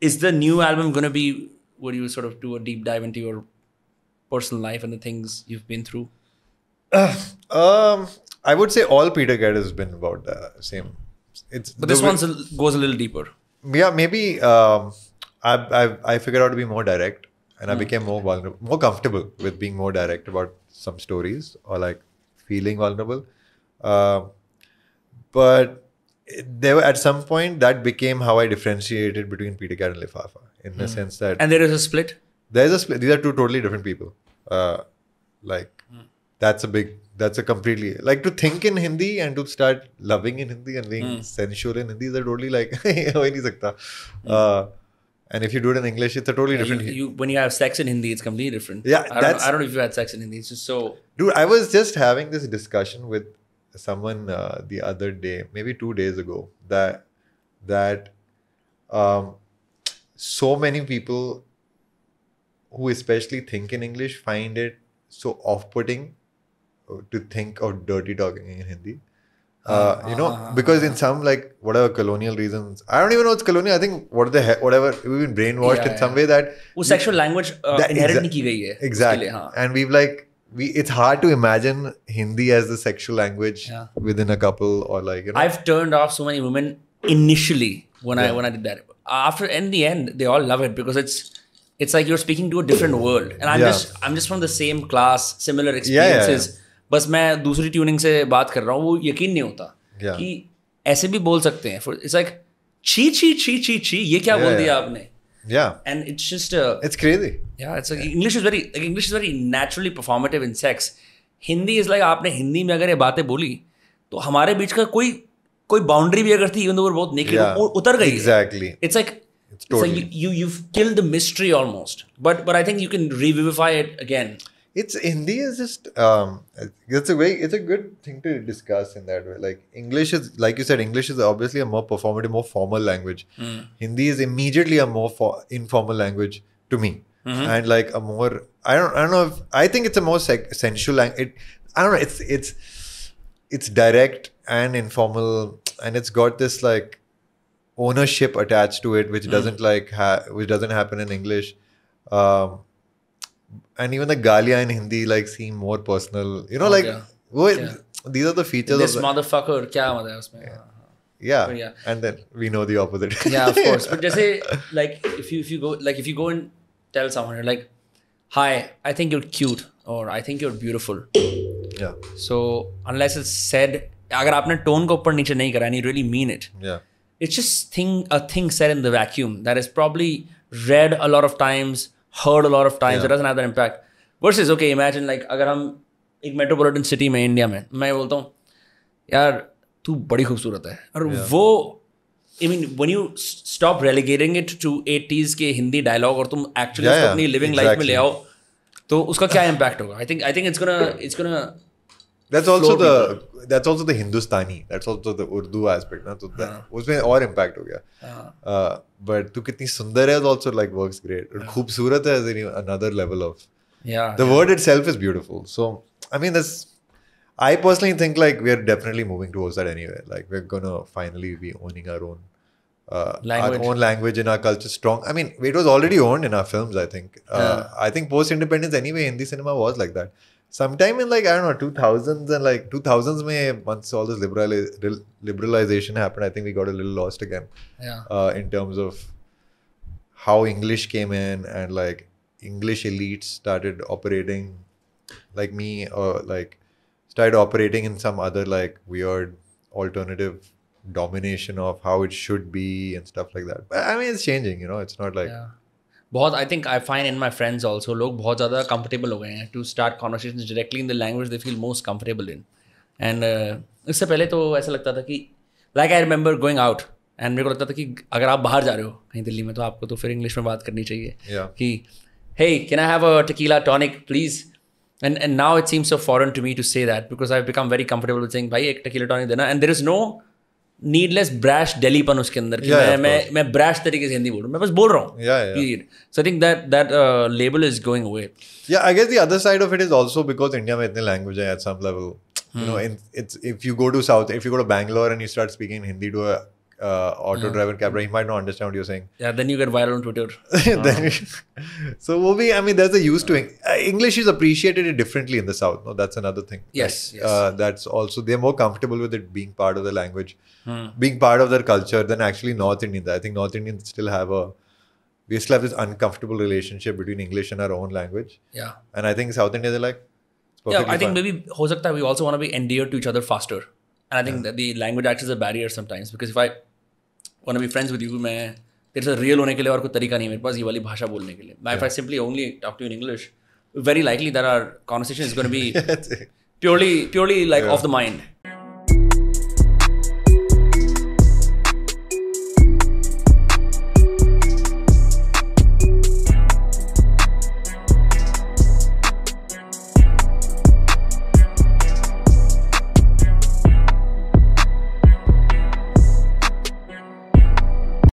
is the new album going to be where you sort of do a deep dive into your personal life and the things you've been through uh, um i would say all peter Gadd has been about the uh, same it's but this one goes a little deeper yeah maybe um, I, I i figured out to be more direct and i hmm. became more vulnerable more comfortable with being more direct about some stories or like feeling vulnerable uh, but there at some point that became how I differentiated between Peter Cat and Lifafa in the hmm. sense that and there is a split. There is a split. These are two totally different people. Uh, like mm. that's a big. That's a completely like to think in Hindi and to start loving in Hindi and being mm. sensual in Hindi. is a totally like nahi hmm. Uh, and if you do it in English, it's a totally yeah, different. You, you, when you have sex in Hindi, it's completely different. Yeah, I don't, I don't know if you had sex in Hindi. It's just so. Dude, I was just having this discussion with someone uh, the other day, maybe two days ago, that that um, so many people who especially think in English find it so off-putting uh, to think of dirty talking in Hindi. Uh, ah, you know, ah, ah, because in some like whatever colonial reasons, I don't even know it's colonial. I think what the heck, whatever we've been brainwashed yeah, in yeah. some way that वो sexual language uh, that inherent exactly. And we've like we it's hard to imagine Hindi as the sexual language yeah. within a couple or like you know. I've turned off so many women initially when yeah. I when I did that. After in the end, they all love it because it's it's like you're speaking to a different world. And I'm yeah. just I'm just from the same class, similar experiences. बस मैं दूसरी tuning से बात कर रहा हूँ वो यकीन नहीं होता yeah. कि ऐसे भी बोल सकते हैं it's like chi chi chi chi छी ये क्या yeah, बोल दिया yeah. Yeah. And it's just a. It's crazy. Yeah, it's like yeah. English is very like English is very naturally performative in sex. Hindi is like आपने हिंदी में अगर ये बातें बोली तो हमारे बीच का कोई कोई बाउंड्री भी अगर थी इवन वो बहुत नेकेड yeah. उतर गई exactly it's like It's totally. so like you, you you've killed the mystery almost, but but I think you can revivify it again. it's Hindi is just um it's a way it's a good thing to discuss in that way. Like English is like you said, English is obviously a more performative, more formal language. Mm. Hindi is immediately a more informal language to me, mm-hmm. and like a more I don't I don't know if I think it's a more sec- sensual language. It, I don't know. It's it's it's direct and informal, and it's got this like ownership attached to it, which mm. doesn't like ha- which doesn't happen in English. Um, and even the Galia in Hindi like seem more personal. You know, oh, like yeah. yeah. these are the features. This of motherfucker, kya mother usme? Yeah. Uh-huh. Yeah. yeah, and then we know the opposite. yeah, of course. But just say like if you if you go like if you go and tell someone like, "Hi, I think you're cute," or "I think you're beautiful." Yeah. So unless it's said, अगर आपने tone को ऊपर नीचे नहीं करा, and you really mean it. Yeah. It's just thing a thing said in the vacuum that is probably read a lot of times heard a lot of times. Yeah. It doesn't have that impact. Versus, okay, अगर हम एक metropolitan city में India में मैं बोलता हूँ यार तू बड़ी खूबसूरत है और yeah. वो I mean when you stop relegating it to eighties के हिंदी डायलॉग और तुम एक्चुअली yeah, yeah, अपनी लिविंग लाइफ exactly. में ले आओ तो उसका क्या इम्पैक्ट होगा I think I think it's it's That's also the people. that's also the Hindustani. That's also the Urdu aspect, that, was उसमें or impact हो गया. Uh, but तू कितनी सुंदर है also like works great. और खूबसूरत hai, is another level of. Yeah. The yeah. word itself is beautiful. So I mean that's. I personally think like we are definitely moving towards that anyway. Like we're gonna finally be owning our own. Uh, our own language and our culture strong. I mean, it was already owned in our films. I think. Uh, yeah. I think post independence anyway, Hindi cinema was like that sometime in like I don't know 2000s and like 2000s may once all this liberal liberalization happened, I think we got a little lost again. Yeah. Uh, in terms of how English came in and like English elites started operating, like me or uh, like started operating in some other like weird alternative domination of how it should be and stuff like that. But I mean, it's changing. You know, it's not like. Yeah बहुत I think I fine in my friends also लोग बहुत ज़्यादा comfortable हो गए हैं to start conversation directly in the language they feel most comfortable in and इससे पहले तो ऐसा लगता था कि like I remember going out and मेरे को लगता था कि अगर आप बाहर जा रहे हो कहीं दिल्ली में तो आपको तो फिर इंग्लिश में बात करनी चाहिए yeah. कि hey can i have a tequila tonic please and and now it seems so to to me to say that because i've become very comfortable with भाई एक टकीला टॉनिक देना and there is no no needless brash डेलीपन उसके अंदर कि yeah, मैं मैं मैं ब्रैश तरीके से हिंदी बोल रहा हूँ मैं बस बोल रहा हूँ period so I think that that label is going away या I guess the other side of it is also because India में इतने लैंग्वेज है at some level you know it's if you go to south if you go to to and you start speaking Hindi to a uh, auto mm. driver cab He might not understand what you're saying. Yeah, then you get viral on Twitter. then you, uh-huh. so, we'll be, I mean, there's a use to it. Uh, English is appreciated differently in the South. No, that's another thing. Yes, yes. Uh, that's also they're more comfortable with it being part of the language, hmm. being part of their culture than actually North Indians. I think North Indians still have a we still have this uncomfortable relationship between English and our own language. Yeah. And I think South India they're like. Yeah, I think maybe Hosakta, we also want to be endeared to each other faster. And I think yeah. that the language acts as a barrier sometimes because if I wanna be friends with you मैं तेरे से real होने के लिए और कोई तरीका नहीं मेरे पास ये वाली भाषा बोलने के लिए my fight simply only talk to in English very likely there are conversation is gonna purely purely like of the mind